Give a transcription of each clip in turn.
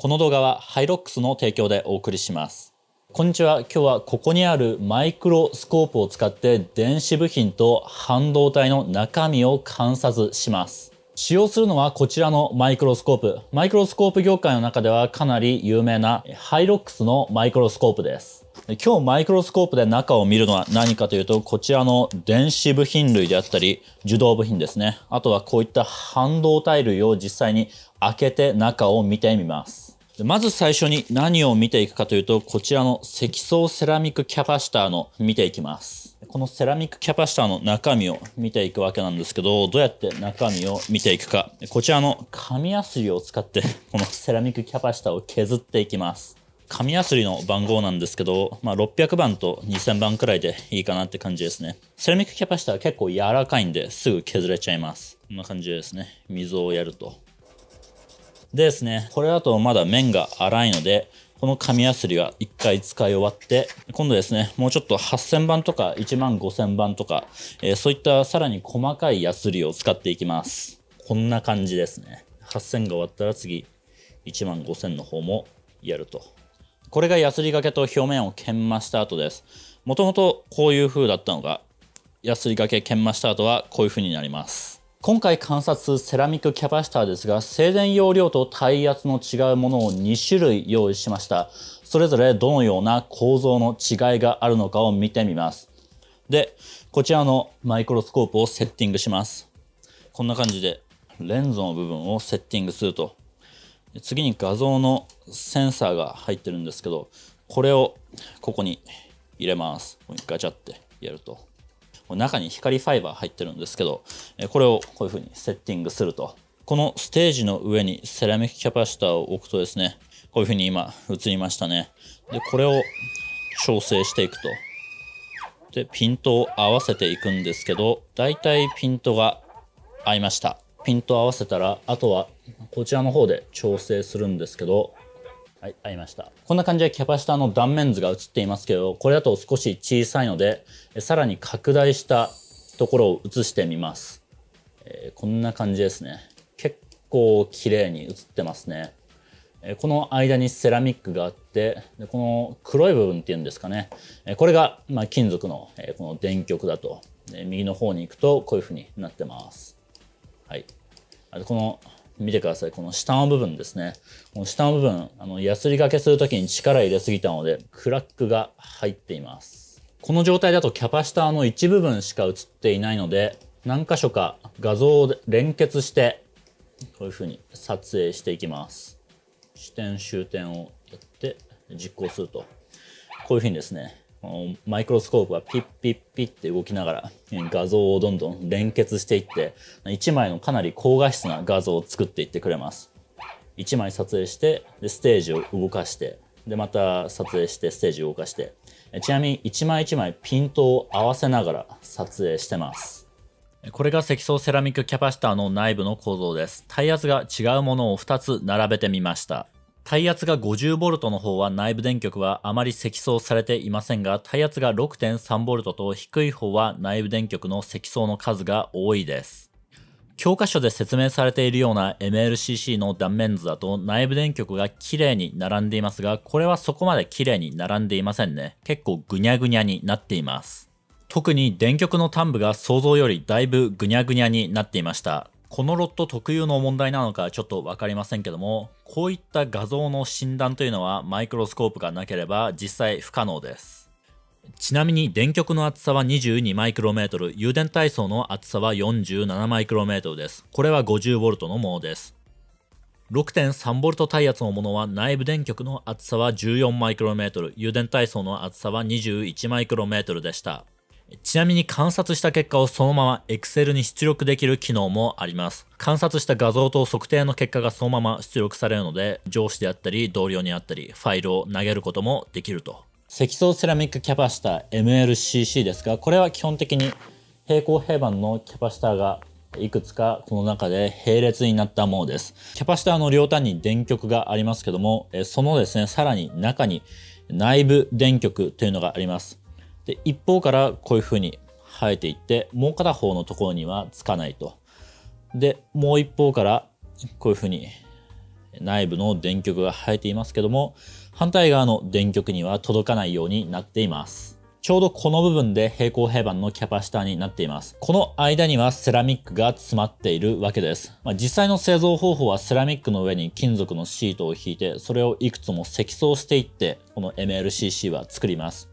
この動画はハイロックスの提供でお送りします。こんにちは。今日はここにあるマイクロスコープを使って電子部品と半導体の中身を観察します。使用するのはこちらのマイクロスコープ。マイクロスコープ業界の中ではかなり有名なハイロックスのマイクロスコープです。今日マイクロスコープで中を見るのは何かというと、こちらの電子部品類であったり、受動部品ですね。あとはこういった半導体類を実際に開けて中を見てみます。まず最初に何を見ていくかというと、こちらの積層セラミックキャパシターの見ていきます。このセラミックキャパシターの中身を見ていくわけなんですけど、どうやって中身を見ていくか。こちらの紙やすりを使って、このセラミックキャパシターを削っていきます。紙やすりの番号なんですけど、まあ、600番と2000番くらいでいいかなって感じですね。セラミックキャパシタは結構柔らかいんですぐ削れちゃいます。こんな感じですね。溝をやると。でですね、これだとまだ面が粗いので、この紙やすりは一回使い終わって、今度ですね、もうちょっと8000番とか1万5000番とか、えー、そういったさらに細かいやすりを使っていきます。こんな感じですね。8000が終わったら次、1万5000の方もやると。これがやすりがけと表面を研磨した後です。もともとこういう風だったのが、やすりがけ研磨した後はこういう風になります。今回観察するセラミックキャパシターですが、静電容量と耐圧の違うものを2種類用意しました。それぞれどのような構造の違いがあるのかを見てみます。で、こちらのマイクロスコープをセッティングします。こんな感じで、レンズの部分をセッティングすると。次に画像のセンサーが入ってるんですけど、これをここに入れます。ガチャってやると。中に光ファイバー入ってるんですけど、これをこういうふうにセッティングすると。このステージの上にセラミックキャパシタを置くとですね、こういうふうに今映りましたね。で、これを調整していくと。で、ピントを合わせていくんですけど、だいたいピントが合いました。ピント合わせたら、あとはこちらの方で調整するんですけど、はい、合いました。こんな感じでキャパシタの断面図が映っていますけど、これだと少し小さいので、さらに拡大したところを映してみます。えー、こんな感じですね。結構綺麗に映ってますね。えこの間にセラミックがあって、でこの黒い部分っていうんですかね。えこれが、まあ、金属の、えこの電極だと。右の方に行くとこういう風になってます。はい。あとこの見てください。この下の部分ですね。この下の部分、あの、ヤスリ掛けするときに力入れすぎたので、クラックが入っています。この状態だとキャパシターの一部分しか映っていないので、何箇所か画像を連結して、こういう風に撮影していきます。視点、終点をやって実行すると。こういう風にですね、マイクロスコープがピッピッピッって動きながら画像をどんどん連結していって1枚のかなり高画質な画像を作っていってくれます1枚撮影してでステージを動かしてでまた撮影してステージを動かしてちなみに1枚1枚ピントを合わせながら撮影してますこれが積層セラミックキャパシタの内部の構造です。耐圧が違うものを2つ並べてみました。耐圧が 50V の方は内部電極はあまり積層されていませんが、耐圧が 6.3V と低い方は内部電極の積層の数が多いです。教科書で説明されているような MLCC の断面図だと内部電極が綺麗に並んでいますが、これはそこまで綺麗に並んでいませんね。結構ぐにゃぐにゃになっています。特に電極の端部が想像よりだいぶぐにゃぐにゃになっていました。このロット特有の問題なのかちょっとわかりませんけども、こういった画像の診断というのはマイクロスコープがなければ実際不可能です。ちなみに電極の厚さは22マイクロメートル、油電体操の厚さは47マイクロメートルです。これは5 0ボルトのものです。6.3V 耐圧のものは内部電極の厚さは14マイクロメートル、油電体操の厚さは21マイクロメートルでした。ちなみに観察した結果をそのまま Excel に出力できる機能もあります。観察した画像と測定の結果がそのまま出力されるので、上司であったり同僚にあったり、ファイルを投げることもできると。積層セラミックキャパシタ MLCC ですが、これは基本的に平行平板のキャパシタがいくつかこの中で並列になったものです。キャパシタの両端に電極がありますけども、そのですね、さらに中に内部電極というのがあります。で一方からこういうふうに生えていってもう片方のところにはつかないと。でもう一方からこういうふうに内部の電極が生えていますけども反対側の電極には届かないようになっています。ちょうどこの部分で平行平板のキャパシタになっています。この間にはセラミックが詰まっているわけです。まあ、実際の製造方法はセラミックの上に金属のシートを引いて、それをいくつも積層していって、この MLCC は作ります。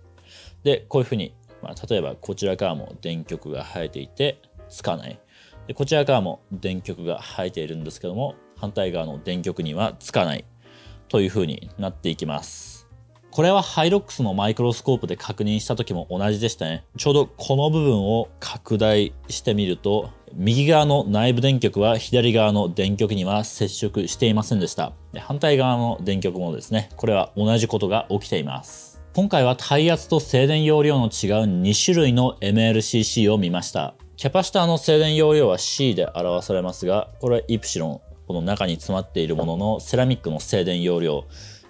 でこういうふうに、まあ、例えばこちら側も電極が生えていてつかないでこちら側も電極が生えているんですけども反対側の電極にはつかないというふうになっていきますこれはハイロックスのマイクロスコープで確認した時も同じでしたねちょうどこの部分を拡大してみると右側の内部電極は左側の電極には接触していませんでした。で反対側の電極もですね、これは同じことが起きています。今回は耐圧と静電容量の違う2種類の MLCC を見ました。キャパシタの静電容量は C で表されますが、これはイプシロン、この中に詰まっているもののセラミックの静電容量、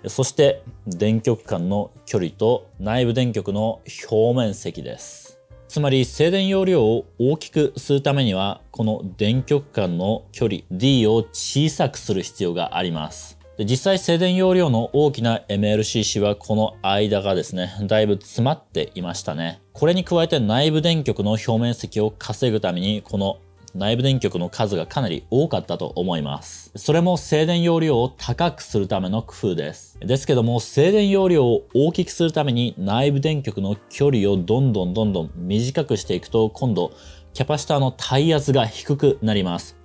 そして電極間の距離と内部電極の表面積です。つまり静電容量を大きくするためにはこの電極間の距離 D を小さくする必要があります。で実際静電容量の大きな MLCC はこの間がですね、だいぶ詰まっていましたね。これに加えて内部電極の表面積を稼ぐために、この内部電極の数がかなり多かったと思います。それも静電容量を高くするための工夫です。ですけども、静電容量を大きくするために内部電極の距離をどんどんどんどん短くしていくと、今度、キャパシタの耐圧が低くなります。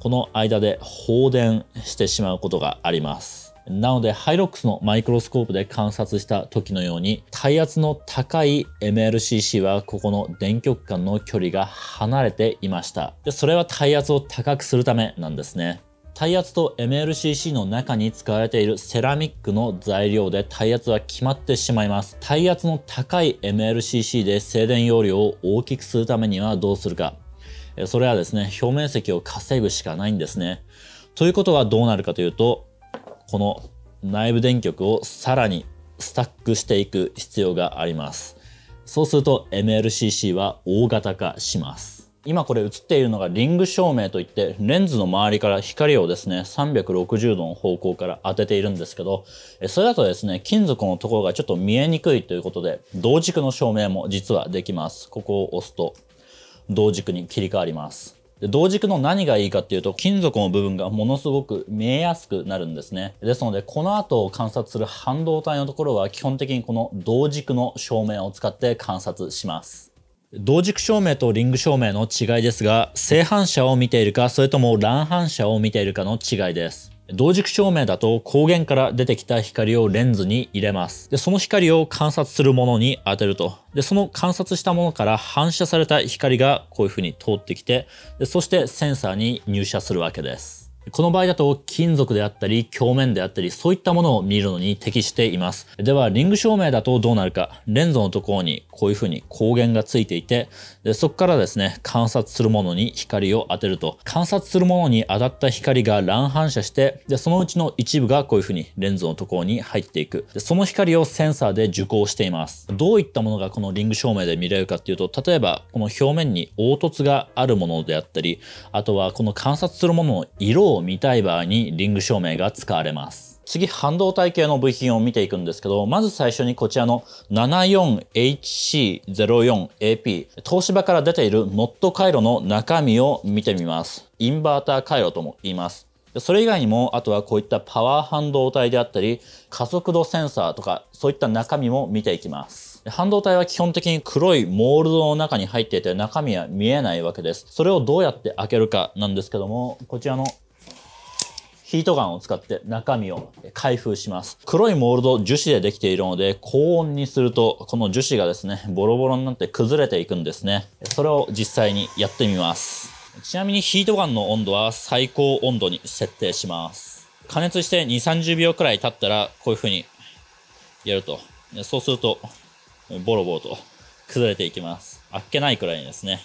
この間で放電してしまうことがあります。なのでハイロックスのマイクロスコープで観察した時のように耐圧の高い MLCC はここの電極間の距離が離れていましたでそれは耐圧を高くするためなんですね耐圧と MLCC の中に使われているセラミックの材料で耐圧は決まってしまいます耐圧の高い MLCC で静電容量を大きくするためにはどうするかそれはですね、表面積を稼ぐしかないんですね。ということはどうなるかというと、この内部電極をさらにスタックしていく必要があります。そうすると MLCC は大型化します。今これ映っているのがリング照明といってレンズの周りから光をですね360度の方向から当てているんですけどそれだとですね金属のところがちょっと見えにくいということで同軸の照明も実はできますここを押すと同軸に切り替わります。で同軸の何がいいかっていうと金属の部分がものすごく見えやすくなるんですね。ですのでこの後観察する半導体のところは基本的にこの同軸の照明を使って観察します。同軸照明とリング照明の違いですが正反射を見ているかそれとも乱反射を見ているかの違いです。同軸照明だと光源から出てきた光をレンズに入れます。で、その光を観察するものに当てると。で、その観察したものから反射された光がこういう風に通ってきて、でそしてセンサーに入射するわけです。この場合だと金属であったり鏡面であったりそういったものを見るのに適しています。ではリング照明だとどうなるか。レンズのところにこういうふうに光源がついていて、でそこからですね、観察するものに光を当てると。観察するものに当たった光が乱反射して、でそのうちの一部がこういうふうにレンズのところに入っていくで。その光をセンサーで受光しています。どういったものがこのリング照明で見れるかっていうと、例えばこの表面に凹凸があるものであったり、あとはこの観察するものの色をを見たい場合にリング照明が使われます。次、半導体系の部品を見ていくんですけど、まず最初にこちらの 74HC04AP、東芝から出ているノット回路の中身を見てみます。インバーター回路とも言います。それ以外にも、あとはこういったパワー半導体であったり、加速度センサーとか、そういった中身も見ていきます。半導体は基本的に黒いモールドの中に入っていて、中身は見えないわけです。それをどうやって開けるかなんですけども、こちらのヒートガンを使って中身を開封します。黒いモールド樹脂でできているので、高温にすると、この樹脂がですね、ボロボロになって崩れていくんですね。それを実際にやってみます。ちなみにヒートガンの温度は最高温度に設定します。加熱して2、30秒くらい経ったら、こういう風にやると。そうすると、ボロボロと崩れていきます。あっけないくらいにですね、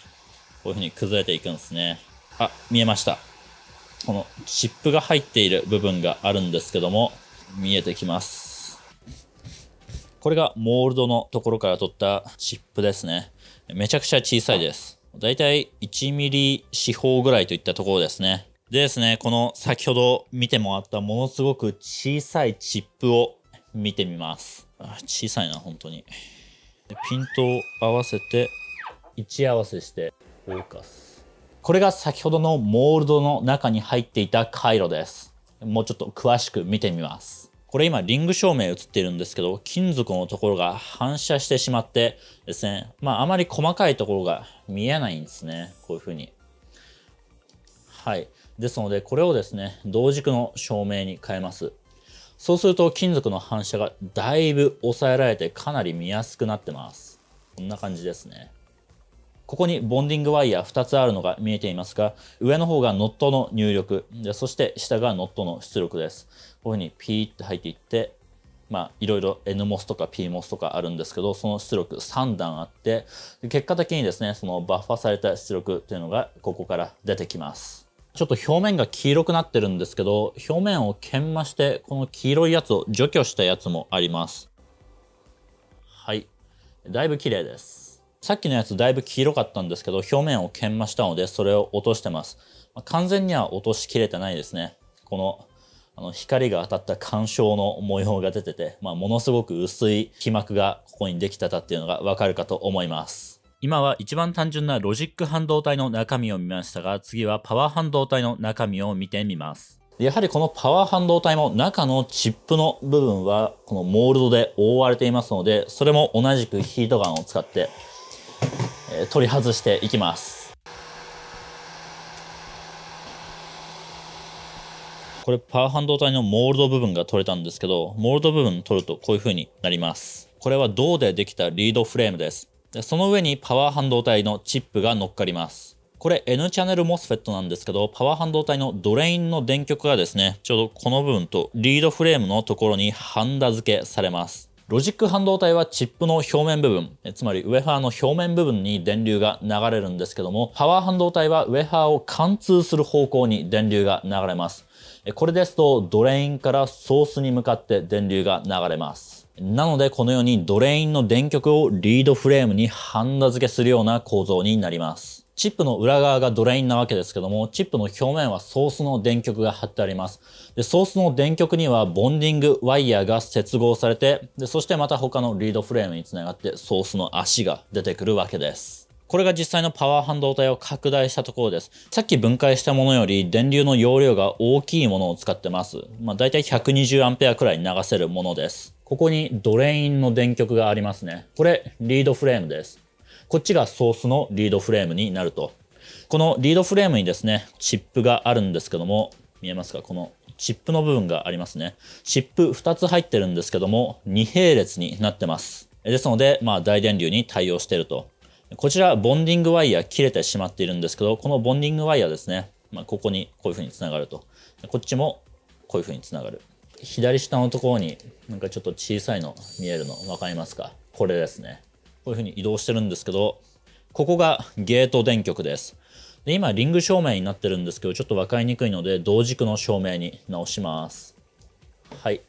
こういう風に崩れていくんですね。あ、見えました。このチップが入っている部分があるんですけども、見えてきます。これがモールドのところから取ったチップですね。めちゃくちゃ小さいです。だいたい1ミリ四方ぐらいといったところですね。でですね、この先ほど見てもらったものすごく小さいチップを見てみます。あ小さいな、本当に。ピントを合わせて、位置合わせして、フォーカス。これが先ほどのモールドの中に入っていた回路です。もうちょっと詳しく見てみます。これ今リング照明映ってるんですけど、金属のところが反射してしまってですね、まああまり細かいところが見えないんですね。こういうふうに。はい。ですので、これをですね、同軸の照明に変えます。そうすると金属の反射がだいぶ抑えられてかなり見やすくなってます。こんな感じですね。ここにボンディングワイヤー2つあるのが見えていますが、上の方がノットの入力、そして下がノットの出力です。こういうふうにピーって入っていって、まあ、いろいろ NMOS とか PMOS とかあるんですけど、その出力3段あって、結果的にですね、そのバッファされた出力というのがここから出てきます。ちょっと表面が黄色くなってるんですけど、表面を研磨して、この黄色いやつを除去したやつもあります。はい。だいぶ綺麗です。さっきのやつだいぶ黄色かったんですけど表面を研磨したのでそれを落としてます。まあ、完全には落としきれてないですね。このあの光が当たった干渉の模様が出てて、まあ、ものすごく薄い皮膜がここにできてたっていうのがわかるかと思います。今は一番単純なロジック半導体の中身を見ましたが、次はパワー半導体の中身を見てみます。やはりこのパワー半導体も中のチップの部分はこのモールドで覆われていますので、それも同じくヒートガンを使ってえ取り外していきます。これパワー半導体のモールド部分が取れたんですけどモールド部分取るとこういう風になりますこれは銅でできたリードフレームですでその上にパワー半導体のチップが乗っかりますこれ N チャンネル MOSFET なんですけどパワー半導体のドレインの電極がですねちょうどこの部分とリードフレームのところにハンダ付けされますロジック半導体はチップの表面部分、つまりウェハーの表面部分に電流が流れるんですけども、パワー半導体はウェハーを貫通する方向に電流が流れます。これですとドレインからソースに向かって電流が流れます。なのでこのようにドレインの電極をリードフレームにハンダ付けするような構造になります。チップの裏側がドレインなわけですけども、チップの表面はソースの電極が貼ってあります。でソースの電極にはボンディングワイヤーが接合されてで、そしてまた他のリードフレームにつながってソースの足が出てくるわけです。これが実際のパワー半導体を拡大したところです。さっき分解したものより電流の容量が大きいものを使ってます。まあ、大体 120A くらい流せるものです。ここにドレインの電極がありますね。これ、リードフレームです。こっちがソースのリードフレームになると。このリードフレームにですね、チップがあるんですけども、見えますかこのチップの部分がありますね。チップ2つ入ってるんですけども、2並列になってます。ですので、まあ、大電流に対応していると。こちら、ボンディングワイヤー切れてしまっているんですけど、このボンディングワイヤーですね、まあ、ここにこういうふうにつながると。こっちもこういうふうにつながる。左下のところになんかちょっと小さいの見えるの分かりますかこれですね。こういうふうに移動してるんですけど、ここがゲート電極です。で今、リング照明になってるんですけど、ちょっと分かりにくいので、同軸の照明に直します。はい。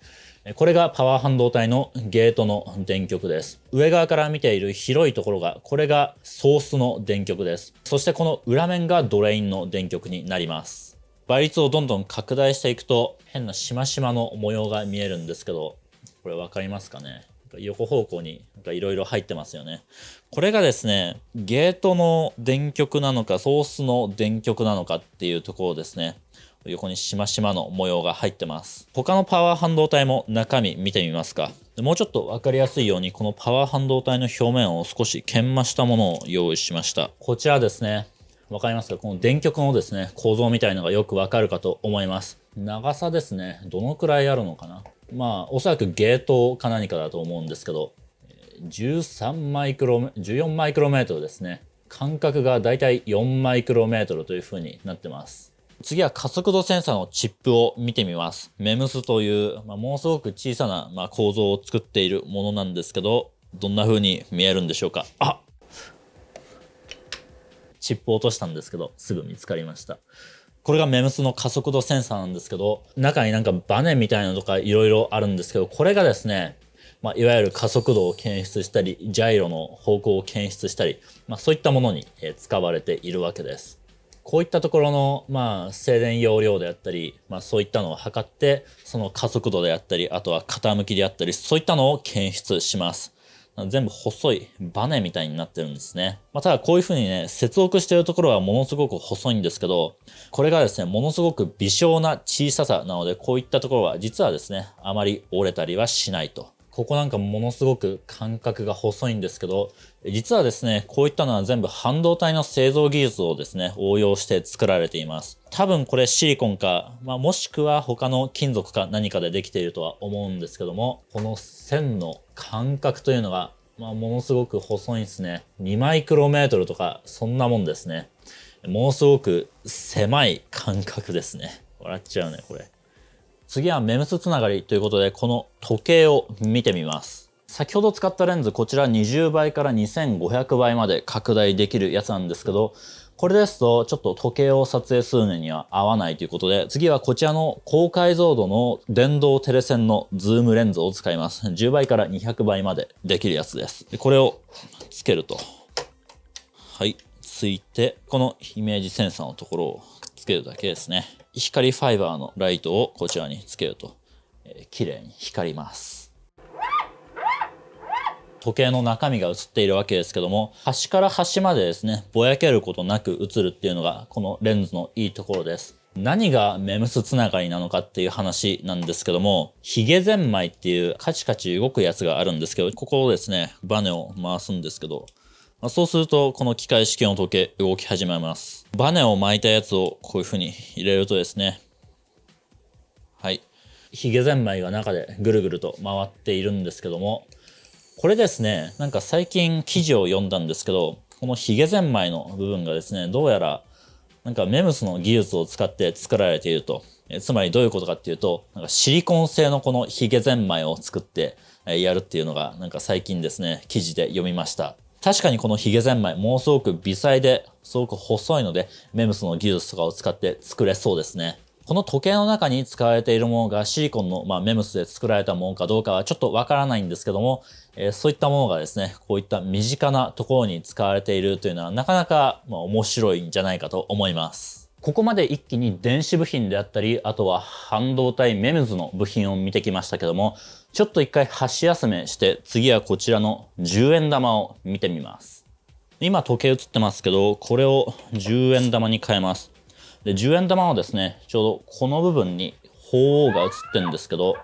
これがパワー半導体のゲートの電極です。上側から見ている広いところが、これがソースの電極です。そしてこの裏面がドレインの電極になります。倍率をどんどん拡大していくと、変なしましまの模様が見えるんですけど、これ分かりますかね横方向にいろいろ入ってますよね。これがですね、ゲートの電極なのか、ソースの電極なのかっていうところですね。横にしましまの模様が入ってます。他のパワー半導体も中身見てみますか。もうちょっと分かりやすいように、このパワー半導体の表面を少し研磨したものを用意しました。こちらですね。わかりますかこの電極のですね、構造みたいのがよくわかるかと思います。長さですね。どのくらいあるのかなまあ、おそらくゲートか何かだと思うんですけど、13マイクロ、14マイクロメートルですね。間隔がだいたい4マイクロメートルという風になってます。次は加速度センサーのチップを見てみます。MEMS という、まあ、ものすごく小さな、まあ、構造を作っているものなんですけど、どんな風に見えるんでしょうか。あチップを落としたんですけど、すぐ見つかりました。これがメムスの加速度センサーなんですけど、中になんかバネみたいなのとかいろいろあるんですけど、これがですね、まあ、いわゆる加速度を検出したり、ジャイロの方向を検出したり、まあ、そういったものに使われているわけです。こういったところの、まあ、静電容量であったり、まあ、そういったのを測って、その加速度であったり、あとは傾きであったり、そういったのを検出します。全部細いバネみたいになってるんですね。まあ、ただこういう風にね、接続してるところはものすごく細いんですけど、これがですね、ものすごく微小な小ささなので、こういったところは実はですね、あまり折れたりはしないと。ここなんかものすごく間隔が細いんですけど、実はですね、こういったのは全部半導体の製造技術をですね、応用して作られています。多分これシリコンか、まあ、もしくは他の金属か何かでできているとは思うんですけども、この線の間隔というのが、まあ、ものすごく細いんですね。2マイクロメートルとか、そんなもんですね。ものすごく狭い間隔ですね。笑っちゃうね、これ。次はメムスつながりということで、この時計を見てみます。先ほど使ったレンズ、こちら20倍から2500倍まで拡大できるやつなんですけど、これですとちょっと時計を撮影するのには合わないということで次はこちらの高解像度の電動テレ線のズームレンズを使います10倍から200倍までできるやつですこれをつけるとはいついてこのイメージセンサーのところをつけるだけですね光ファイバーのライトをこちらにつけると、えー、綺麗に光ります時計の中身が映っているわけですけども、端から端までですね、ぼやけることなく映るっていうのが、このレンズのいいところです。何がメムスつながりなのかっていう話なんですけども、ヒゲゼンマイっていうカチカチ動くやつがあるんですけど、ここをですね、バネを回すんですけど、まそうすると、この機械式の時計動き始めます。バネを巻いたやつをこういう風に入れるとですね、はい。ヒゲゼンマイが中でぐるぐると回っているんですけども、これですねなんか最近記事を読んだんですけどこのヒゲゼンマイの部分がですねどうやらなんかメムスの技術を使って作られているとえつまりどういうことかっていうとなんかシリコン製のこのヒゲゼンマイを作ってやるっていうのがなんか最近ですね記事で読みました確かにこのヒゲゼンマイものすごく微細ですごく細いのでメムスの技術とかを使って作れそうですねこの時計の中に使われているものがシリコンの、まあ、メムスで作られたものかどうかはちょっとわからないんですけども、えそういったものがですねこういった身近なところに使われているというのはなかなかま面白いんじゃないかと思います。ここまで一気に電子部品であったり、あとは半導体メムズの部品を見てきましたけども、ちょっと一回箸休めして、次はこちらの10円玉を見てみます。今時計映ってますけど、これを10円玉に変えます。で、10円玉をですね、ちょうどこの部分に鳳凰が映ってるんですけど、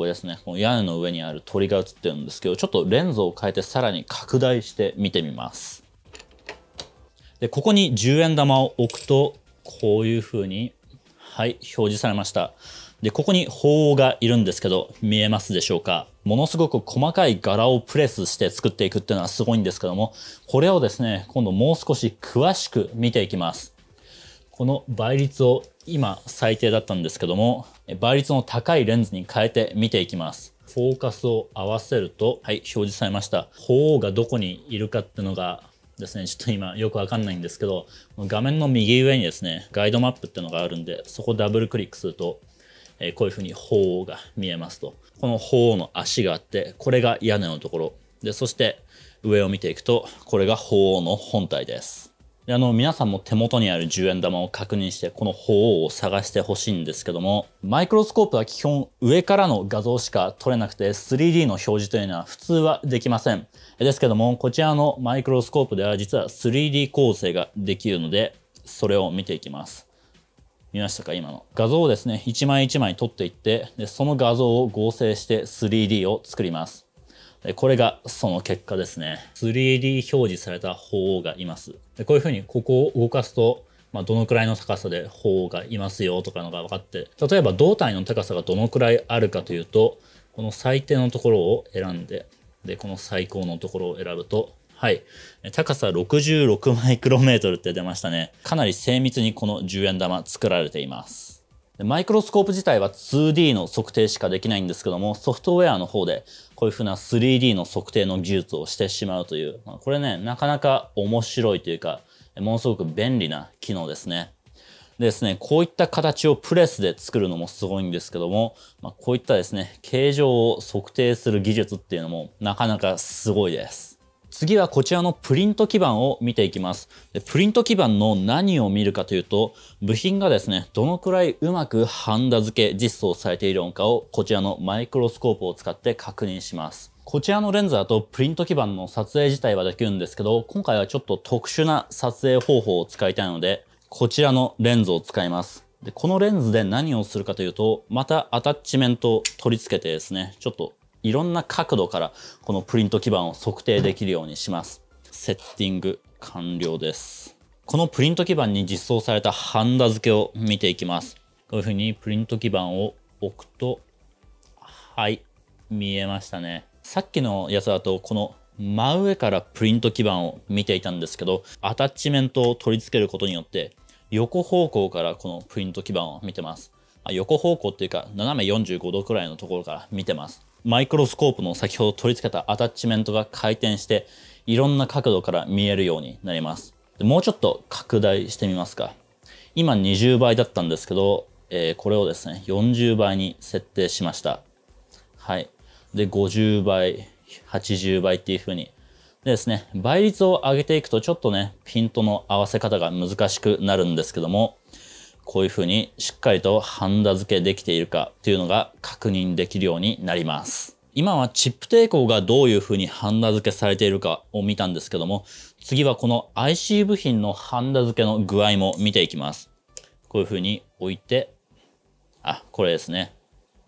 これですねこの屋根の上にある鳥が映ってるんですけどちょっとレンズを変えてさらに拡大して見てみますでここに10円玉を置くとこういう風にはい表示されましたでここに鳳凰がいるんですけど見えますでしょうかものすごく細かい柄をプレスして作っていくっていうのはすごいんですけどもこれをですね今度もう少し詳しく見ていきますこの倍率を今最低だったんですけども倍率の高いレンズに変えて見ていきますフォーカスを合わせるとはい表示されました鳳凰がどこにいるかっていうのがですねちょっと今よくわかんないんですけど画面の右上にですねガイドマップっていうのがあるんでそこダブルクリックするとえこういうふうに鳳凰が見えますとこの鳳凰の足があってこれが屋根のところでそして上を見ていくとこれが鳳凰の本体ですあの皆さんも手元にある10円玉を確認してこの鳳凰を探してほしいんですけどもマイクロスコープは基本上からの画像しか撮れなくて 3D の表示というのは普通はできませんですけどもこちらのマイクロスコープでは実は 3D 構成ができるのでそれを見ていきます見ましたか今の画像をですね一枚一枚撮っていってでその画像を合成して 3D を作りますこれがその結果ですね。3D 表示された鳳凰がいます。でこういうふうにここを動かすと、まあ、どのくらいの高さで鳳凰がいますよとかのが分かって、例えば胴体の高さがどのくらいあるかというと、この最低のところを選んで、で、この最高のところを選ぶと、はい。高さ66マイクロメートルって出ましたね。かなり精密にこの10円玉作られています。マイクロスコープ自体は 2D の測定しかできないんですけども、ソフトウェアの方でこういう風な 3D の測定の技術をしてしまうという、これね、なかなか面白いというか、ものすごく便利な機能ですね。でですね、こういった形をプレスで作るのもすごいんですけども、まあ、こういったですね、形状を測定する技術っていうのもなかなかすごいです。次はこちらのプリント基板を見ていきます。でプリント基板の何を見るかというと、部品がですね、どのくらいうまくハンダ付け実装されているのかをこちらのマイクロスコープを使って確認します。こちらのレンズだとプリント基板の撮影自体はできるんですけど、今回はちょっと特殊な撮影方法を使いたいので、こちらのレンズを使います。でこのレンズで何をするかというと、またアタッチメントを取り付けてですね、ちょっといろんな角度からこのプリント基板を測定できるようにします。セッティング完了です。このプリント基板に実装されたハンダ付けを見ていきます。こういうふうにプリント基板を置くと、はい、見えましたね。さっきのやつだと、この真上からプリント基板を見ていたんですけど、アタッチメントを取り付けることによって、横方向からこのプリント基板を見てます。横方向っていうか、斜め45度くらいのところから見てます。マイクロスコープの先ほど取り付けたアタッチメントが回転して、いろんな角度から見えるようになります。でもうちょっと拡大してみますか。今20倍だったんですけど、えー、これをですね、40倍に設定しました。はい。で、50倍、80倍っていう風に。でですね、倍率を上げていくとちょっとね、ピントの合わせ方が難しくなるんですけども、こういうふうにしっかりとハンダ付けできているかというのが確認できるようになります。今はチップ抵抗がどういうふうにハンダ付けされているかを見たんですけども、次はこの IC 部品のハンダ付けの具合も見ていきます。こういうふうに置いて、あ、これですね。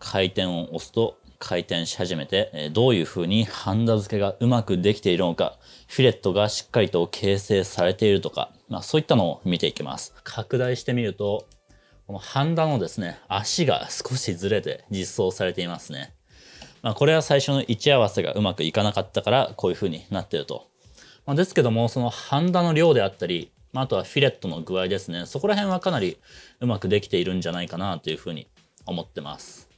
回転を押すと回転し始めて、どういうふうにハンダ付けがうまくできているのか、フィレットがしっかりと形成されているとか、まあそういったのを見ていきます。拡大してみると、この判断のですね、足が少しずれて実装されていますね。まあ、これは最初の位置合わせがうまくいかなかったから、こういう風になってると。まあ、ですけども、そのハンダの量であったり、まあ、あとはフィレットの具合ですね。そこら辺はかなりうまくできているんじゃないかなという風に思ってます。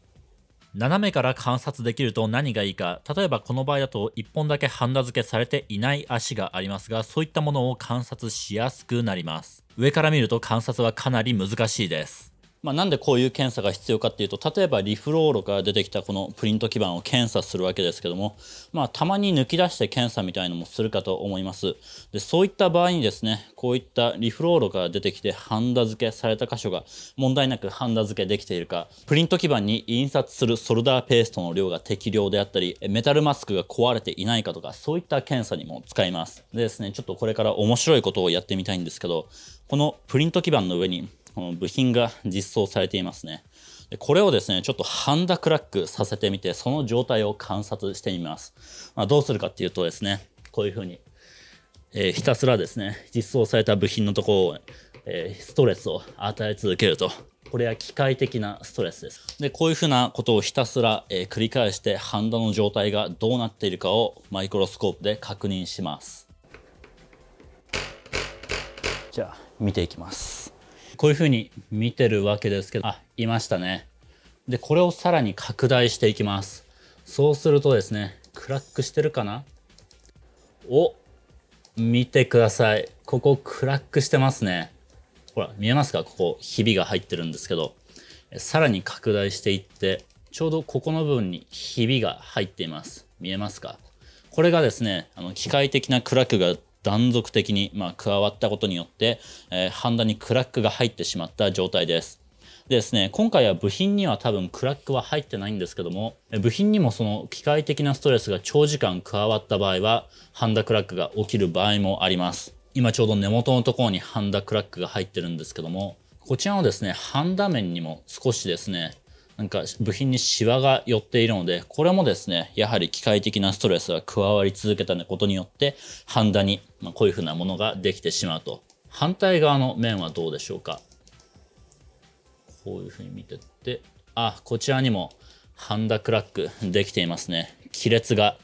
斜めから観察できると何がいいか例えばこの場合だと1本だけハンダ付けされていない足がありますがそういったものを観察しやすくなります上から見ると観察はかなり難しいですまあ、なんでこういう検査が必要かっていうと例えばリフローロから出てきたこのプリント基板を検査するわけですけども、まあ、たまに抜き出して検査みたいのもするかと思いますでそういった場合にですねこういったリフローロから出てきてハンダ付けされた箇所が問題なくハンダ付けできているかプリント基板に印刷するソルダーペーストの量が適量であったりメタルマスクが壊れていないかとかそういった検査にも使いますでですねちょっとこれから面白いことをやってみたいんですけどこのプリント基板の上にこの部品が実装されていますね。でこれをですね、ちょっとハンダクラックさせてみて、その状態を観察してみます。まあ、どうするかっていうとですね、こういうふうに、えー、ひたすらですね、実装された部品のところを、えー、ストレスを与え続けると。これは機械的なストレスです。で、こういうふうなことをひたすら、えー、繰り返して、ハンダの状態がどうなっているかをマイクロスコープで確認します。じゃあ、見ていきます。こういうふうに見てるわけですけど、あ、いましたね。で、これをさらに拡大していきます。そうするとですね、クラックしてるかなお、見てください。ここクラックしてますね。ほら、見えますかここ、ひびが入ってるんですけど、さらに拡大していって、ちょうどここの部分にひびが入っています。見えますかこれがですね、あの機械的なクラックが断続的に、まあ、加わったことによって、えー、ハンダにクラックが入ってしまった状態です。でですね、今回は部品には多分クラックは入ってないんですけども、部品にもその機械的なストレスが長時間加わった場合は、ハンダクラックが起きる場合もあります。今ちょうど根元のところにハンダクラックが入ってるんですけども、こちらのですね、ハンダ面にも少しですね、なんか部品にシワが寄っているので、これもですね、やはり機械的なストレスが加わり続けたことによって、ハンダにこういうふうなものができてしまうと。反対側の面はどうでしょうかこういうふうに見てって、あ、こちらにもハンダクラックできていますね。亀裂が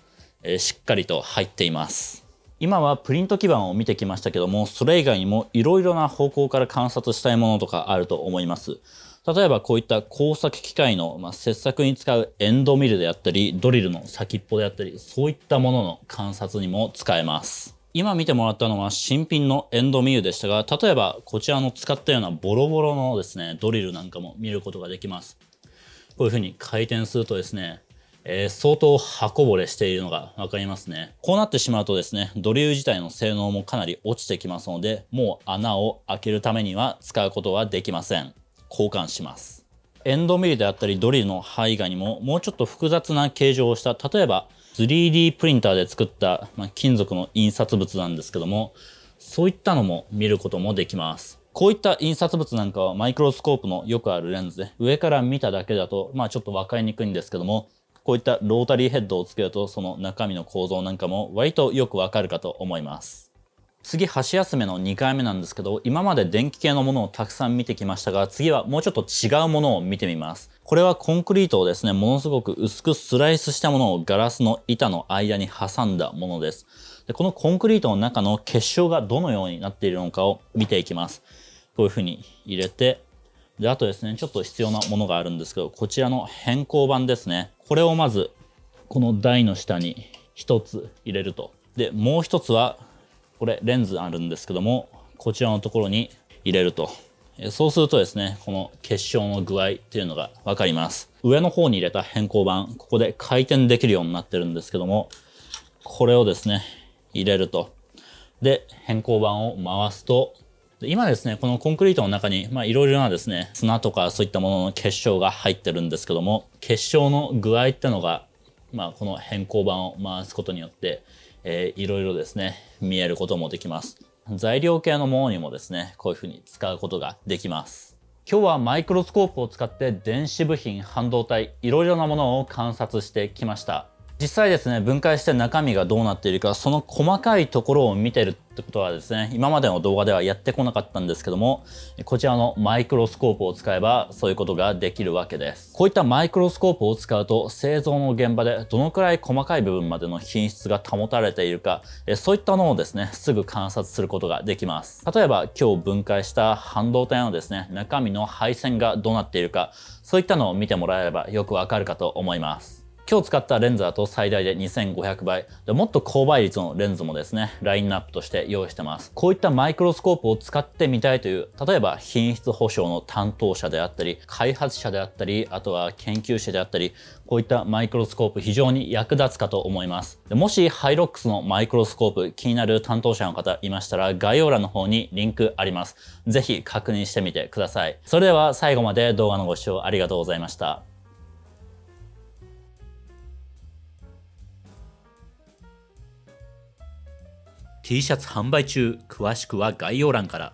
しっかりと入っています。今はプリント基板を見てきましたけども、それ以外にもいろいろな方向から観察したいものとかあると思います。例えばこういった工作機械の、まあ、切削に使うエンドミルであったりドリルの先っぽであったりそういったものの観察にも使えます今見てもらったのは新品のエンドミルでしたが例えばこちらの使ったようなボロボロのですねドリルなんかも見ることができますこういうふうに回転するとですねえー、相当刃こぼれしているのが分かりますね。こうなってしまうとですね、ドリル自体の性能もかなり落ちてきますので、もう穴を開けるためには使うことはできません。交換します。エンドミルであったりドリルの刃以外にももうちょっと複雑な形状をした例えば 3D プリンターで作った、まあ、金属の印刷物なんですけどもそういったのも見ることもできます。こういった印刷物なんかはマイクロスコープのよくあるレンズで上から見ただけだとまあちょっと分かりにくいんですけどもこういったロータリーヘッドをつけるとその中身の構造なんかも割とよくわかるかと思います。次、箸休めの2回目なんですけど、今まで電気系のものをたくさん見てきましたが、次はもうちょっと違うものを見てみます。これはコンクリートをですね、ものすごく薄くスライスしたものをガラスの板の間に挟んだものです。でこのコンクリートの中の結晶がどのようになっているのかを見ていきます。こういうふうに入れて、で、あとですね、ちょっと必要なものがあるんですけど、こちらの変更板ですね。これをまず、この台の下に1つ入れると。で、もう1つはこれレンズあるんですけどもこちらのところに入れるとそうするとですねこの結晶の具合っていうのが分かります上の方に入れた変更板ここで回転できるようになってるんですけどもこれをですね入れるとで変更板を回すと今ですねこのコンクリートの中にいろいろなですね砂とかそういったものの結晶が入ってるんですけども結晶の具合ってのがまあ、この変更板を回すことによってえー、いろいろですね、見えることもできます。材料系のものにもですね、こういうふうに使うことができます。今日はマイクロスコープを使って電子部品、半導体、いろいろなものを観察してきました。実際ですね分解して中身がどうなっているかその細かいところを見てるってことはですね今までの動画ではやってこなかったんですけどもこちらのマイクロスコープを使えばそういうことができるわけですこういったマイクロスコープを使うと製造の現場でどのくらい細かい部分までの品質が保たれているかそういったのをですねすぐ観察することができます例えば今日分解した半導体のですね中身の配線がどうなっているかそういったのを見てもらえればよくわかるかと思います今日使ったレンズだと最大で2500倍で、もっと高倍率のレンズもですね、ラインナップとして用意してます。こういったマイクロスコープを使ってみたいという、例えば品質保証の担当者であったり、開発者であったり、あとは研究者であったり、こういったマイクロスコープ非常に役立つかと思います。でもしハイロックスのマイクロスコープ気になる担当者の方いましたら、概要欄の方にリンクあります。ぜひ確認してみてください。それでは最後まで動画のご視聴ありがとうございました。T シャツ販売中詳しくは概要欄から